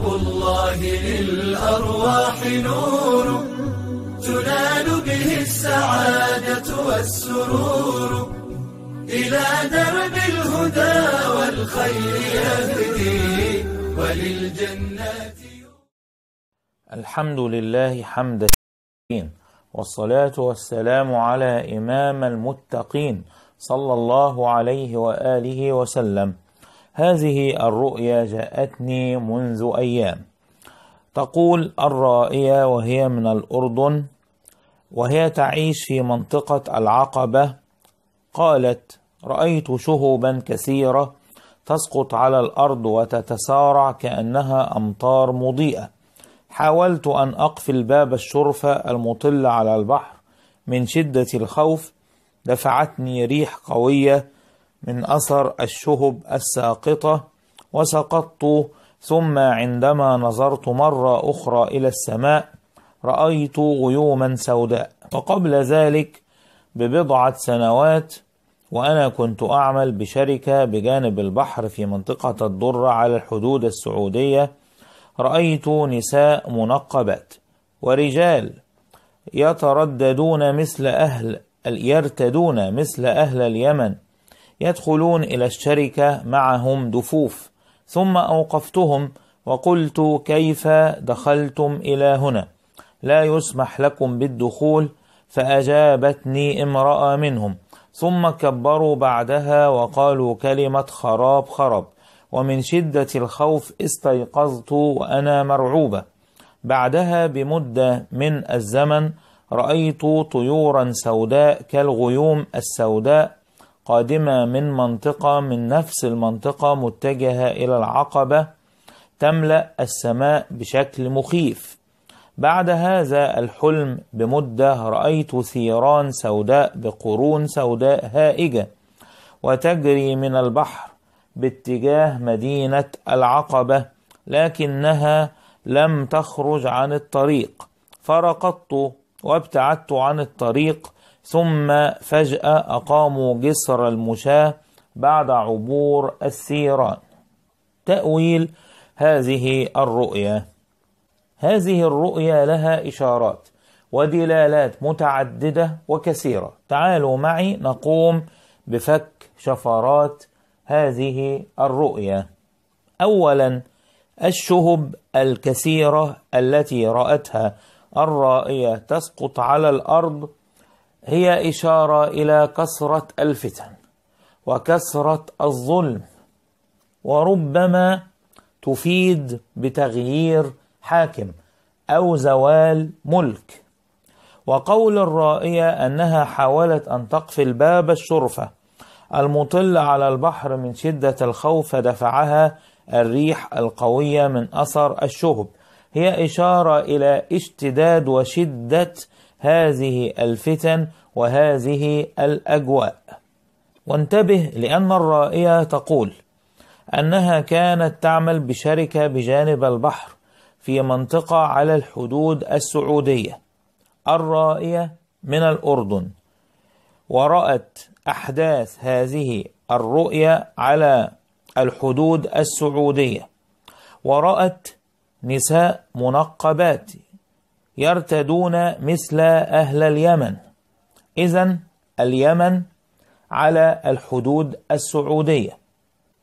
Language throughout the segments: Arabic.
ثواب الله للأرواح نور تنال به السعادة والسرور إلى درب الهدى والخير يهدي وللجنات الحمد لله حمد والصلاة والسلام على إمام المتقين صلى الله عليه وآله وسلم هذه الرؤيا جاءتني منذ أيام تقول الرائية وهي من الأردن وهي تعيش في منطقة العقبة قالت رأيت شهبا كثيرة تسقط على الأرض وتتسارع كأنها أمطار مضيئة حاولت أن أقفل باب الشرفة المطل على البحر من شدة الخوف دفعتني ريح قوية من أثر الشهب الساقطة وسقطت ثم عندما نظرت مرة أخرى إلى السماء رأيت غيوما سوداء وقبل ذلك ببضعة سنوات وأنا كنت أعمل بشركة بجانب البحر في منطقة الدرة على الحدود السعودية رأيت نساء منقبات ورجال يترددون مثل أهل يرتدون مثل أهل اليمن يدخلون إلى الشركة معهم دفوف ثم أوقفتهم وقلت كيف دخلتم إلى هنا لا يسمح لكم بالدخول فأجابتني امرأة منهم ثم كبروا بعدها وقالوا كلمة خراب خراب ومن شدة الخوف استيقظت وأنا مرعوبة بعدها بمدة من الزمن رأيت طيورا سوداء كالغيوم السوداء قادمة من منطقة من نفس المنطقة متجهة إلى العقبة تملأ السماء بشكل مخيف بعد هذا الحلم بمدة رأيت ثيران سوداء بقرون سوداء هائجة وتجري من البحر باتجاه مدينة العقبة لكنها لم تخرج عن الطريق فرقدت وابتعدت عن الطريق ثم فجأة أقاموا جسر المشاة بعد عبور الثيران تأويل هذه الرؤيا هذه الرؤيا لها إشارات ودلالات متعددة وكثيرة تعالوا معي نقوم بفك شفرات هذه الرؤيا أولا الشهب الكثيرة التي رأتها الرائية تسقط على الأرض هي إشارة إلى كثرة الفتن وكثرة الظلم وربما تفيد بتغيير حاكم أو زوال ملك وقول الرائية أنها حاولت أن تقفل باب الشرفة المطل على البحر من شدة الخوف دفعها الريح القوية من أثر الشهب هي إشارة إلى اشتداد وشدة هذه الفتن وهذه الأجواء وانتبه لأن الرائية تقول أنها كانت تعمل بشركة بجانب البحر في منطقة على الحدود السعودية الرائية من الأردن ورأت أحداث هذه الرؤية على الحدود السعودية ورأت نساء منقبات يرتدون مثل أهل اليمن إذا اليمن على الحدود السعودية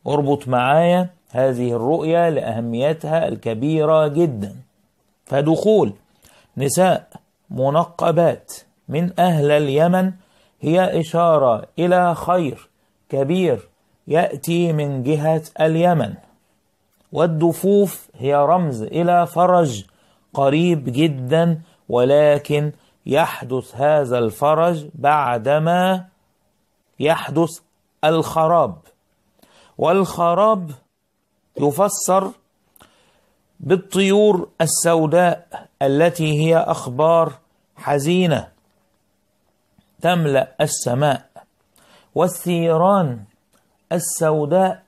اربط معايا هذه الرؤية لأهميتها الكبيرة جدا فدخول نساء منقبات من أهل اليمن هي إشارة إلى خير كبير يأتي من جهة اليمن والدفوف هي رمز إلى فرج قريب جدا ولكن يحدث هذا الفرج بعدما يحدث الخراب والخراب يفسر بالطيور السوداء التي هي اخبار حزينه تملا السماء والثيران السوداء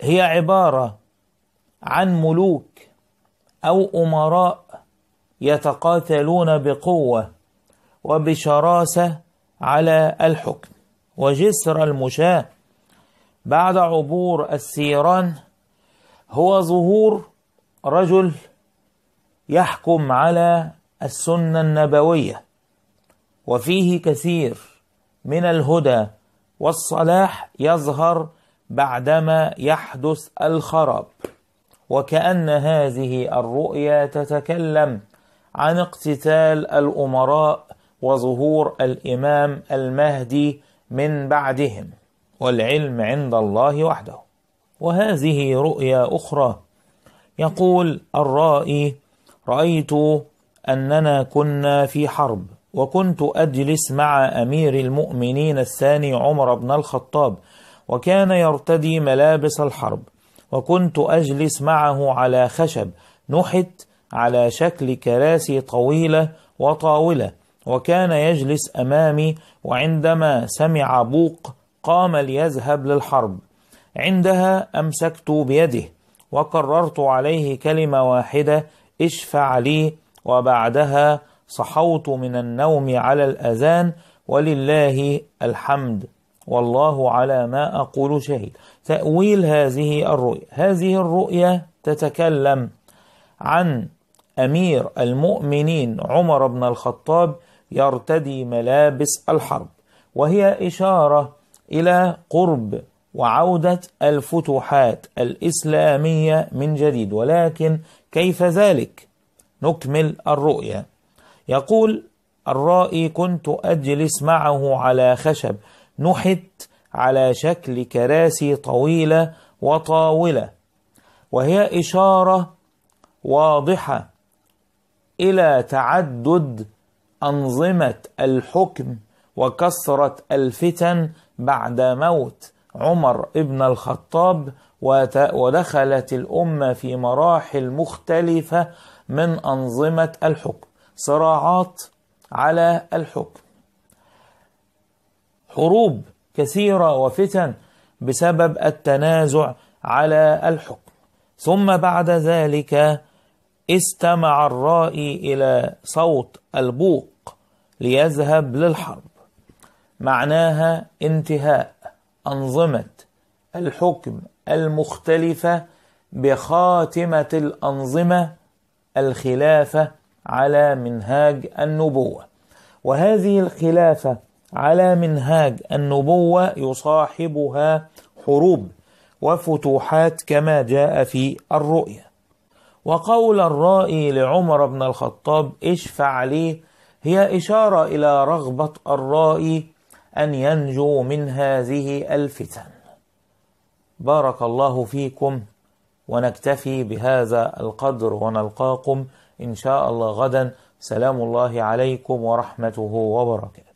هي عباره عن ملوك أو أمراء يتقاتلون بقوة وبشراسة على الحكم وجسر المشاة بعد عبور السيران هو ظهور رجل يحكم على السنة النبوية وفيه كثير من الهدى والصلاح يظهر بعدما يحدث الخراب وكأن هذه الرؤيا تتكلم عن اقتتال الأمراء وظهور الإمام المهدي من بعدهم والعلم عند الله وحده وهذه رؤيا أخرى يقول الرائي رأيت أننا كنا في حرب وكنت أجلس مع أمير المؤمنين الثاني عمر بن الخطاب وكان يرتدي ملابس الحرب وكنت أجلس معه على خشب نحت على شكل كراسي طويلة وطاولة وكان يجلس أمامي وعندما سمع بوق قام ليذهب للحرب عندها أمسكت بيده وكررت عليه كلمة واحدة اشفع لي وبعدها صحوت من النوم على الأذان ولله الحمد والله على ما أقول شهيد تأويل هذه الرؤية هذه الرؤية تتكلم عن أمير المؤمنين عمر بن الخطاب يرتدي ملابس الحرب وهي إشارة إلى قرب وعودة الفتوحات الإسلامية من جديد ولكن كيف ذلك؟ نكمل الرؤية يقول الرائي كنت أجلس معه على خشب نحت على شكل كراسي طويله وطاوله وهي اشاره واضحه الى تعدد انظمه الحكم وكثره الفتن بعد موت عمر ابن الخطاب ودخلت الامه في مراحل مختلفه من انظمه الحكم صراعات على الحكم حروب كثيرة وفتن بسبب التنازع على الحكم ثم بعد ذلك استمع الرائي إلى صوت البوق ليذهب للحرب معناها انتهاء أنظمة الحكم المختلفة بخاتمة الأنظمة الخلافة على منهاج النبوة وهذه الخلافة على منهاج النبوة يصاحبها حروب وفتوحات كما جاء في الرؤيا وقول الرائي لعمر بن الخطاب اشفع لي هي إشارة إلى رغبة الرائي أن ينجو من هذه الفتن بارك الله فيكم ونكتفي بهذا القدر ونلقاكم إن شاء الله غدا سلام الله عليكم ورحمته وبركاته